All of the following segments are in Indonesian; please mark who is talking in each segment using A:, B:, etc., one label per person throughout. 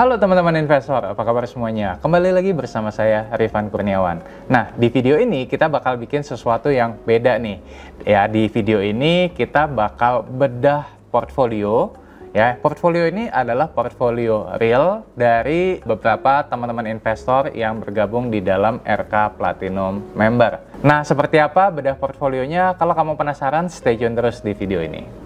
A: Halo teman-teman investor, apa kabar semuanya? Kembali lagi bersama saya Rifan Kurniawan. Nah, di video ini kita bakal bikin sesuatu yang beda nih. Ya, di video ini kita bakal bedah portfolio ya. Portfolio ini adalah portfolio real dari beberapa teman-teman investor yang bergabung di dalam RK Platinum member. Nah, seperti apa bedah portfolionya? Kalau kamu penasaran, stay tune terus di video ini.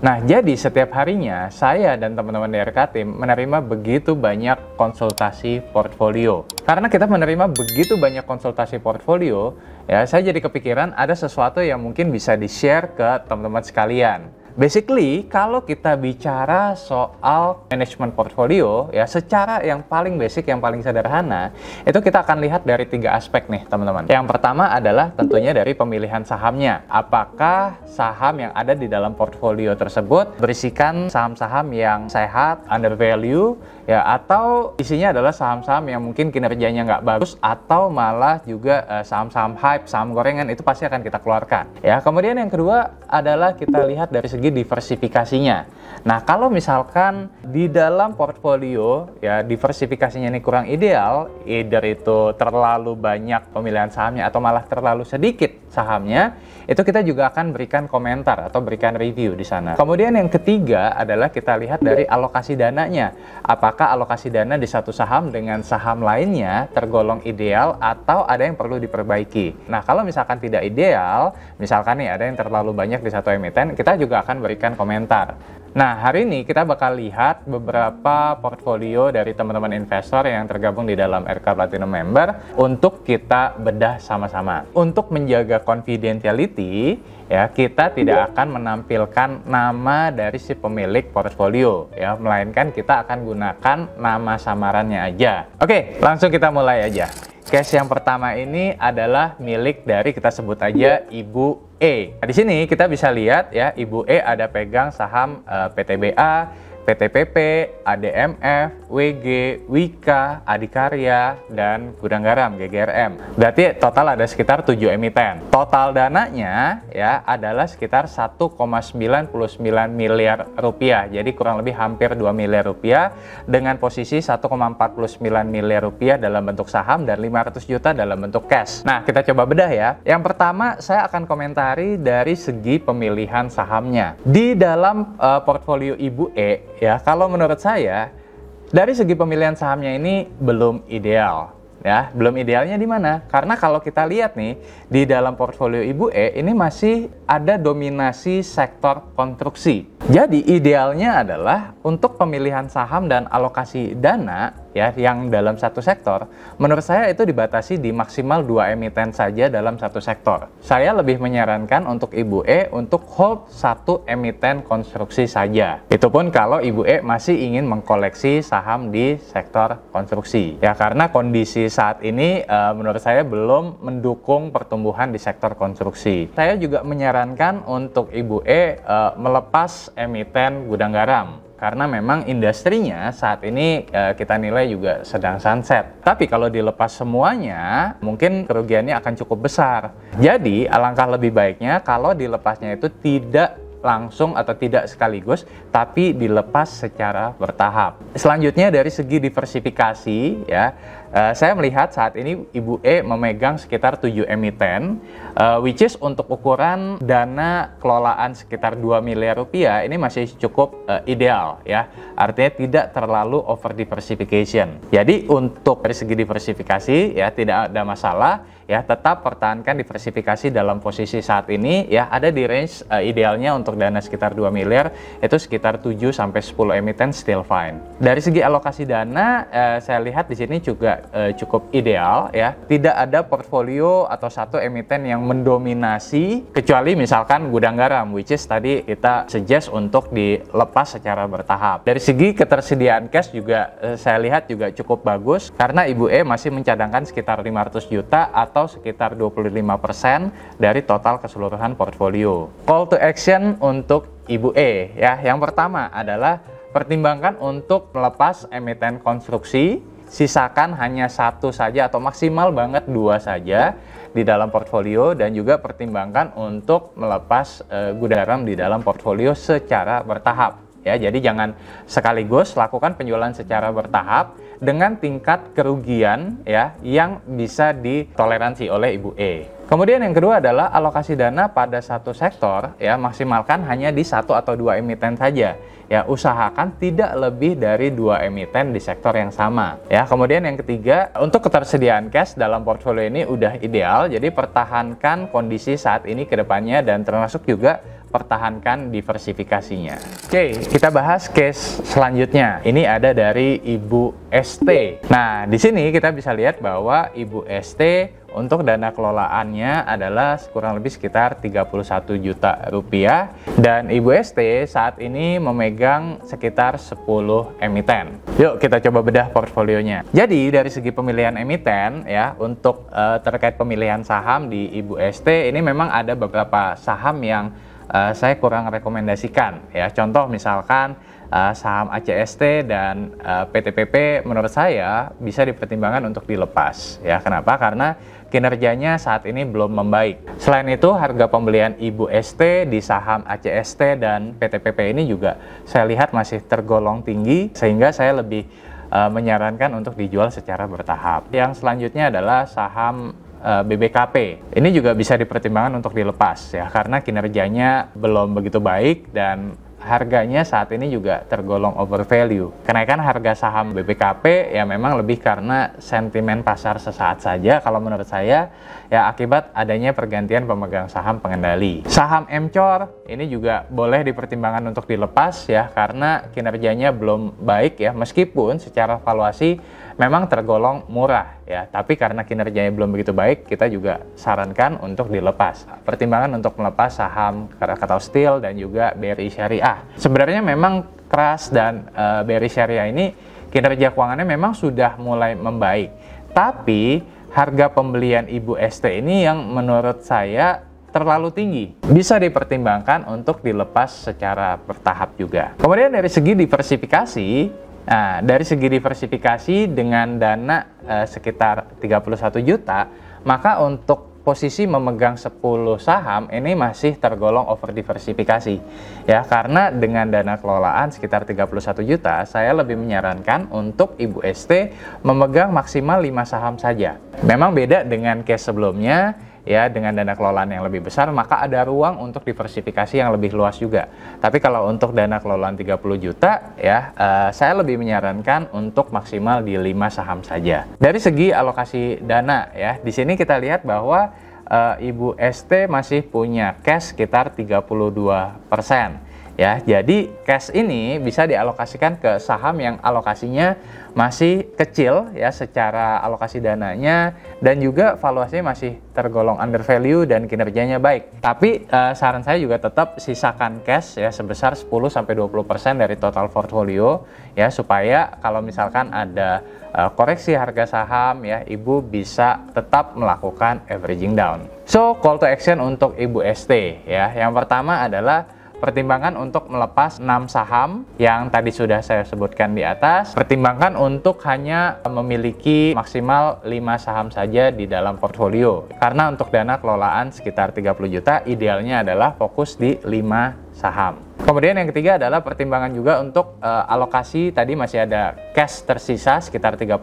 A: Nah, jadi setiap harinya saya dan teman-teman di RKT menerima begitu banyak konsultasi portfolio. Karena kita menerima begitu banyak konsultasi portfolio, ya saya jadi kepikiran ada sesuatu yang mungkin bisa di-share ke teman-teman sekalian. Basically, kalau kita bicara soal manajemen portfolio, ya secara yang paling basic, yang paling sederhana, itu kita akan lihat dari tiga aspek nih, teman-teman. Yang pertama adalah tentunya dari pemilihan sahamnya. Apakah saham yang ada di dalam portfolio tersebut berisikan saham-saham yang sehat, undervalue, ya atau isinya adalah saham-saham yang mungkin kinerjanya nggak bagus, atau malah juga eh, saham-saham hype, saham gorengan, itu pasti akan kita keluarkan. Ya, kemudian yang kedua adalah kita lihat dari segi diversifikasinya. Nah, kalau misalkan di dalam portfolio ya diversifikasinya ini kurang ideal, either itu terlalu banyak pemilihan sahamnya atau malah terlalu sedikit sahamnya, itu kita juga akan berikan komentar atau berikan review di sana. Kemudian yang ketiga adalah kita lihat dari alokasi dananya. Apakah alokasi dana di satu saham dengan saham lainnya tergolong ideal atau ada yang perlu diperbaiki? Nah, kalau misalkan tidak ideal, misalkan nih ada yang terlalu banyak di satu emiten, kita juga akan silahkan berikan komentar. Nah, hari ini kita bakal lihat beberapa portfolio dari teman-teman investor yang tergabung di dalam RK Platinum Member untuk kita bedah sama-sama. Untuk menjaga confidentiality, ya, kita tidak akan menampilkan nama dari si pemilik portfolio, ya, melainkan kita akan gunakan nama samarannya aja. Oke, langsung kita mulai aja. Case yang pertama ini adalah milik dari kita sebut aja Ibu E. Nah, di sini kita bisa lihat ya Ibu E ada pegang saham uh, eh, PTBA PTPP, ADMF, WG, Wika, Adikarya, dan Gudang Garam GGRM. Berarti total ada sekitar 7 emiten. Total dananya ya adalah sekitar 1,99 miliar rupiah. Jadi kurang lebih hampir 2 miliar rupiah dengan posisi 1,49 miliar rupiah dalam bentuk saham dan 500 juta dalam bentuk cash. Nah, kita coba bedah ya. Yang pertama saya akan komentari dari segi pemilihan sahamnya. Di dalam uh, portfolio Ibu E ya kalau menurut saya dari segi pemilihan sahamnya ini belum ideal ya belum idealnya di mana karena kalau kita lihat nih di dalam portfolio ibu E ini masih ada dominasi sektor konstruksi jadi idealnya adalah untuk pemilihan saham dan alokasi dana ya yang dalam satu sektor, menurut saya itu dibatasi di maksimal dua emiten saja dalam satu sektor. Saya lebih menyarankan untuk Ibu E untuk hold satu emiten konstruksi saja. Itu pun kalau Ibu E masih ingin mengkoleksi saham di sektor konstruksi. Ya karena kondisi saat ini e, menurut saya belum mendukung pertumbuhan di sektor konstruksi. Saya juga menyarankan untuk Ibu E e, melepas emiten gudang garam karena memang industrinya saat ini e, kita nilai juga sedang sunset. Tapi kalau dilepas semuanya, mungkin kerugiannya akan cukup besar. Jadi, alangkah lebih baiknya kalau dilepasnya itu tidak langsung atau tidak sekaligus, tapi dilepas secara bertahap. Selanjutnya dari segi diversifikasi, ya, uh, saya melihat saat ini Ibu E memegang sekitar 7 emiten, uh, which is untuk ukuran dana kelolaan sekitar 2 miliar rupiah ini masih cukup uh, ideal, ya. Artinya tidak terlalu over diversification. Jadi untuk dari segi diversifikasi, ya tidak ada masalah ya tetap pertahankan diversifikasi dalam posisi saat ini ya ada di range uh, idealnya untuk dana sekitar 2 miliar itu sekitar 7 sampai 10 emiten still fine. Dari segi alokasi dana uh, saya lihat di sini juga uh, cukup ideal ya. Tidak ada portfolio atau satu emiten yang mendominasi kecuali misalkan gudang garam which is tadi kita suggest untuk dilepas secara bertahap. Dari segi ketersediaan cash juga uh, saya lihat juga cukup bagus karena Ibu E masih mencadangkan sekitar 500 juta atau atau sekitar 25% dari total keseluruhan portfolio. Call to action untuk Ibu E ya. Yang pertama adalah pertimbangkan untuk melepas emiten konstruksi sisakan hanya satu saja atau maksimal banget dua saja di dalam portfolio dan juga pertimbangkan untuk melepas e, Gudaram di dalam portfolio secara bertahap ya jadi jangan sekaligus lakukan penjualan secara bertahap dengan tingkat kerugian ya yang bisa ditoleransi oleh Ibu E. Kemudian yang kedua adalah alokasi dana pada satu sektor ya maksimalkan hanya di satu atau dua emiten saja. Ya, usahakan tidak lebih dari dua emiten di sektor yang sama. Ya, kemudian yang ketiga, untuk ketersediaan cash dalam portfolio ini udah ideal, jadi pertahankan kondisi saat ini ke depannya dan termasuk juga pertahankan diversifikasinya. Oke, kita bahas case selanjutnya. Ini ada dari Ibu ST. Nah, di sini kita bisa lihat bahwa Ibu ST untuk dana kelolaannya adalah kurang lebih sekitar 31 juta rupiah dan Ibu ST saat ini memegang sekitar 10 emiten. Yuk kita coba bedah portfolionya. Jadi dari segi pemilihan emiten ya untuk uh, terkait pemilihan saham di Ibu ST ini memang ada beberapa saham yang uh, saya kurang rekomendasikan ya. Contoh misalkan uh, saham ACST dan uh, eh, PTPP menurut saya bisa dipertimbangkan untuk dilepas ya. Kenapa? Karena kinerjanya saat ini belum membaik. Selain itu, harga pembelian Ibu ST di saham ACST dan PTPP ini juga saya lihat masih tergolong tinggi sehingga saya lebih menyarankan untuk dijual secara bertahap. Yang selanjutnya adalah saham Eh, BBKP. Ini juga bisa dipertimbangkan untuk dilepas ya karena kinerjanya belum begitu baik dan harganya saat ini juga tergolong overvalue. Kenaikan harga saham BBKP ya memang lebih karena sentimen pasar sesaat saja kalau menurut saya ya akibat adanya pergantian pemegang saham pengendali. Saham MCOR ini juga boleh dipertimbangkan untuk dilepas ya karena kinerjanya belum baik ya meskipun secara valuasi memang tergolong murah ya, tapi karena kinerjanya belum begitu baik, kita juga sarankan untuk dilepas. Pertimbangan untuk melepas saham Krakatau Steel dan juga BRI Syariah. Sebenarnya memang keras dan uh, eh, BRI Syariah ini kinerja keuangannya memang sudah mulai membaik. Tapi harga pembelian Ibu ST ini yang menurut saya terlalu tinggi. Bisa dipertimbangkan untuk dilepas secara bertahap juga. Kemudian dari segi diversifikasi, Nah, dari segi diversifikasi dengan dana eh, sekitar 31 juta, maka untuk posisi memegang 10 saham ini masih tergolong over diversifikasi. Ya, karena dengan dana kelolaan sekitar 31 juta, saya lebih menyarankan untuk Ibu ST memegang maksimal 5 saham saja. Memang beda dengan case sebelumnya ya dengan dana kelolaan yang lebih besar maka ada ruang untuk diversifikasi yang lebih luas juga. Tapi kalau untuk dana kelolaan 30 juta ya uh, saya lebih menyarankan untuk maksimal di lima saham saja. Dari segi alokasi dana ya di sini kita lihat bahwa uh, Ibu ST masih punya cash sekitar 32 persen ya. Jadi cash ini bisa dialokasikan ke saham yang alokasinya masih kecil ya secara alokasi dananya dan juga valuasinya masih tergolong under value dan kinerjanya baik. Tapi eh, saran saya juga tetap sisakan cash ya sebesar 10 sampai 20% dari total portfolio ya supaya kalau misalkan ada eh, koreksi harga saham ya Ibu bisa tetap melakukan averaging down. So call to action untuk Ibu ST ya. Yang pertama adalah pertimbangan untuk melepas 6 saham yang tadi sudah saya sebutkan di atas. Pertimbangkan untuk hanya memiliki maksimal 5 saham saja di dalam portfolio. Karena untuk dana kelolaan sekitar 30 juta, idealnya adalah fokus di 5 saham. Kemudian yang ketiga adalah pertimbangan juga untuk uh, alokasi tadi masih ada cash tersisa sekitar 32%,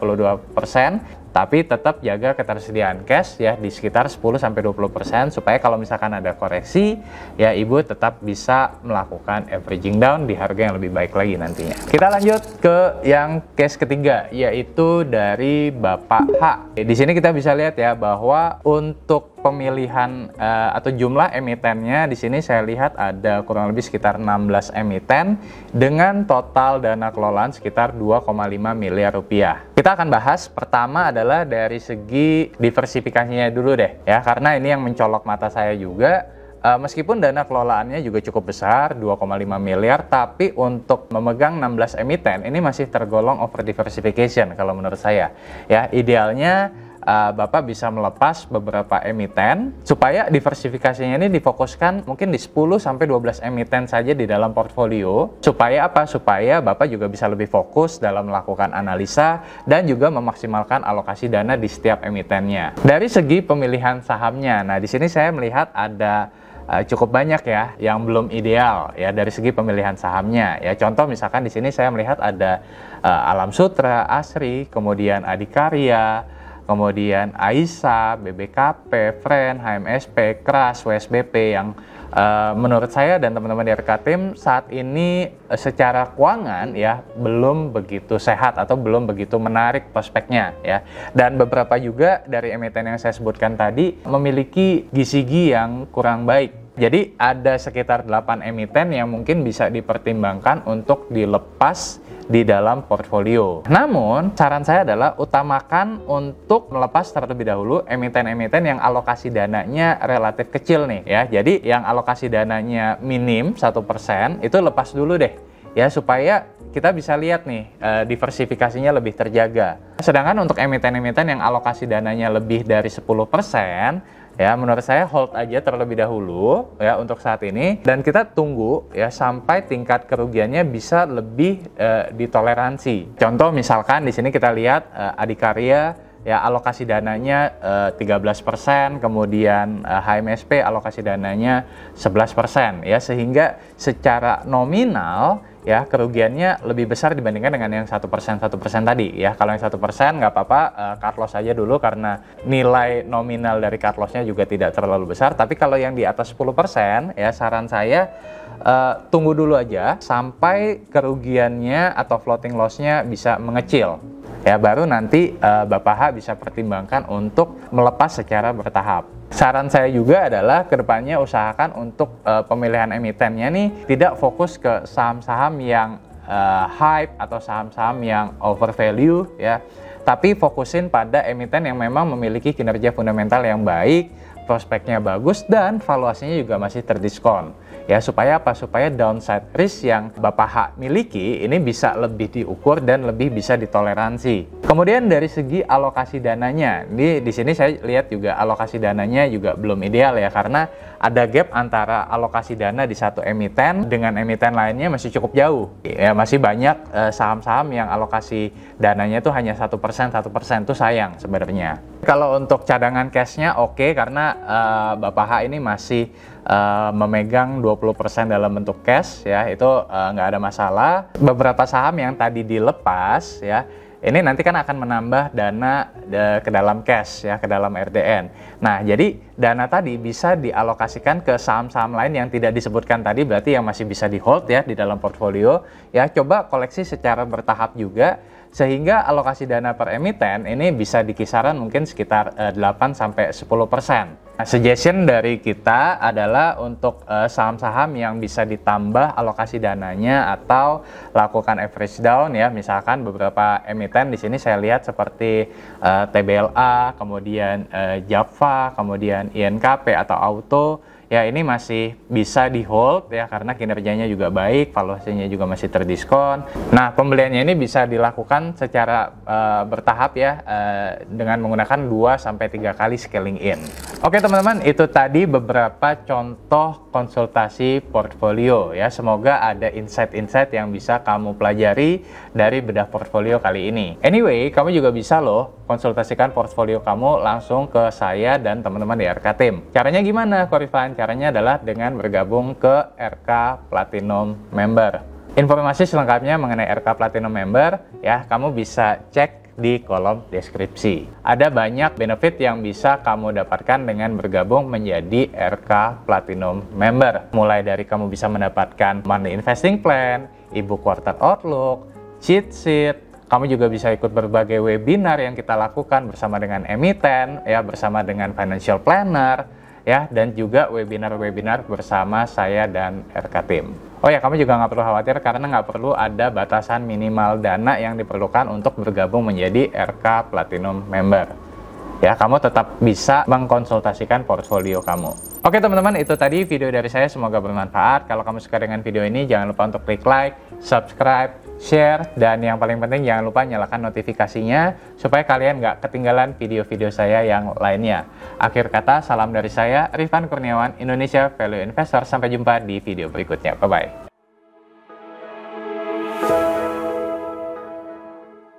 A: tapi tetap jaga ketersediaan cash ya di sekitar 10 sampai 20% supaya kalau misalkan ada koreksi ya Ibu tetap bisa melakukan averaging down di harga yang lebih baik lagi nantinya. Kita lanjut ke yang cash ketiga yaitu dari Bapak H. Di sini kita bisa lihat ya bahwa untuk pemilihan uh, atau jumlah emitennya di sini saya lihat ada kurang lebih sekitar 16 emiten dengan total dana kelolaan sekitar 2,5 miliar rupiah. Kita akan bahas pertama adalah dari segi diversifikasinya dulu deh ya karena ini yang mencolok mata saya juga uh, meskipun dana kelolaannya juga cukup besar 2,5 miliar tapi untuk memegang 16 emiten ini masih tergolong over diversification kalau menurut saya ya idealnya uh, Bapak bisa melepas beberapa emiten supaya diversifikasinya ini difokuskan mungkin di 10 sampai 12 emiten saja di dalam portfolio. Supaya apa? Supaya Bapak juga bisa lebih fokus dalam melakukan analisa dan juga memaksimalkan alokasi dana di setiap emitennya. Dari segi pemilihan sahamnya. Nah, di sini saya melihat ada eh, cukup banyak ya yang belum ideal ya dari segi pemilihan sahamnya ya contoh misalkan di sini saya melihat ada uh, Alam Sutra, Asri, kemudian Adikarya, kemudian AISA, BBKP, FRIEND, HMSP, KRAS, WSBP yang uh, menurut saya dan teman-teman di RKTIM saat ini eh, secara keuangan ya belum begitu sehat atau belum begitu menarik prospeknya ya. Dan beberapa juga dari emiten yang saya sebutkan tadi memiliki gizi-gizi yang kurang baik jadi ada sekitar 8 emiten yang mungkin bisa dipertimbangkan untuk dilepas di dalam portfolio. Namun, saran saya adalah utamakan untuk melepas terlebih dahulu emiten-emiten yang alokasi dananya relatif kecil nih ya. Jadi yang alokasi dananya minim satu persen itu lepas dulu deh ya supaya kita bisa lihat nih eh, diversifikasinya lebih terjaga. Sedangkan untuk emiten-emiten yang alokasi dananya lebih dari 10%, ya menurut saya hold aja terlebih dahulu ya untuk saat ini dan kita tunggu ya sampai tingkat kerugiannya bisa lebih uh, ditoleransi. Contoh misalkan di sini kita lihat uh, Adikarya ya alokasi dananya uh, eh, 13%, kemudian uh, eh, HMSP alokasi dananya 11% ya sehingga secara nominal ya kerugiannya lebih besar dibandingkan dengan yang satu persen satu persen tadi ya kalau yang satu persen nggak apa-apa eh, Carlos saja dulu karena nilai nominal dari Carlosnya juga tidak terlalu besar tapi kalau yang di atas 10 persen ya saran saya uh, tunggu dulu aja sampai kerugiannya atau floating lossnya bisa mengecil ya baru nanti uh, Bapak H bisa pertimbangkan untuk melepas secara bertahap. Saran saya juga adalah kedepannya usahakan untuk uh, pemilihan emitennya nih tidak fokus ke saham-saham yang uh, hype atau saham-saham yang overvalue ya, tapi fokusin pada emiten yang memang memiliki kinerja fundamental yang baik, prospeknya bagus dan valuasinya juga masih terdiskon ya supaya apa supaya downside risk yang Bapak Hak miliki ini bisa lebih diukur dan lebih bisa ditoleransi. Kemudian dari segi alokasi dananya, di di sini saya lihat juga alokasi dananya juga belum ideal ya karena ada gap antara alokasi dana di satu emiten dengan emiten lainnya masih cukup jauh. Ya masih banyak eh, saham-saham eh, yang alokasi dananya itu hanya satu persen satu persen itu sayang sebenarnya. Kalau untuk cadangan cashnya oke okay, karena eh, Bapak hak ini masih uh, memegang 20% dalam bentuk cash ya itu eh, nggak uh, ada masalah. Beberapa saham yang tadi dilepas ya ini nanti kan akan menambah dana ke dalam cash ya ke dalam RDN. Nah, jadi dana tadi bisa dialokasikan ke saham-saham lain yang tidak disebutkan tadi berarti yang masih bisa di hold ya di dalam portfolio ya coba koleksi secara bertahap juga sehingga alokasi dana per emiten ini bisa di kisaran mungkin sekitar 8 eh, sampai 10 persen Nah, suggestion dari kita adalah untuk eh, saham-saham uh, yang bisa ditambah alokasi dananya atau lakukan average down ya misalkan beberapa emiten di sini saya lihat seperti uh, eh, TBLA kemudian uh, Java kemudian INKP atau Auto ya ini masih bisa di hold ya karena kinerjanya juga baik, valuasinya juga masih terdiskon. Nah, pembeliannya ini bisa dilakukan secara uh, bertahap ya uh, dengan menggunakan 2 3 kali scaling in. Oke, teman-teman, itu tadi beberapa contoh konsultasi portfolio ya. Semoga ada insight-insight yang bisa kamu pelajari dari bedah portfolio kali ini. Anyway, kamu juga bisa loh konsultasikan portfolio kamu langsung ke saya dan teman-teman di RK Team. Caranya gimana, Korifan? caranya adalah dengan bergabung ke RK Platinum Member. Informasi selengkapnya mengenai RK Platinum Member ya kamu bisa cek di kolom deskripsi. Ada banyak benefit yang bisa kamu dapatkan dengan bergabung menjadi RK Platinum Member. Mulai dari kamu bisa mendapatkan money investing plan, ibu quarter outlook, cheat sheet, kamu juga bisa ikut berbagai webinar yang kita lakukan bersama dengan emiten, ya bersama dengan financial planner, ya dan juga webinar-webinar bersama saya dan RK Tim. Oh ya, kamu juga nggak perlu khawatir karena nggak perlu ada batasan minimal dana yang diperlukan untuk bergabung menjadi RK Platinum Member. Ya, kamu tetap bisa mengkonsultasikan portfolio kamu. Oke teman-teman, itu tadi video dari saya. Semoga bermanfaat. Kalau kamu suka dengan video ini, jangan lupa untuk klik like, subscribe, share, dan yang paling penting jangan lupa nyalakan notifikasinya supaya kalian nggak ketinggalan video-video saya yang lainnya. Akhir kata, salam dari saya, Rifan Kurniawan, Indonesia Value Investor. Sampai jumpa di video berikutnya. Bye-bye.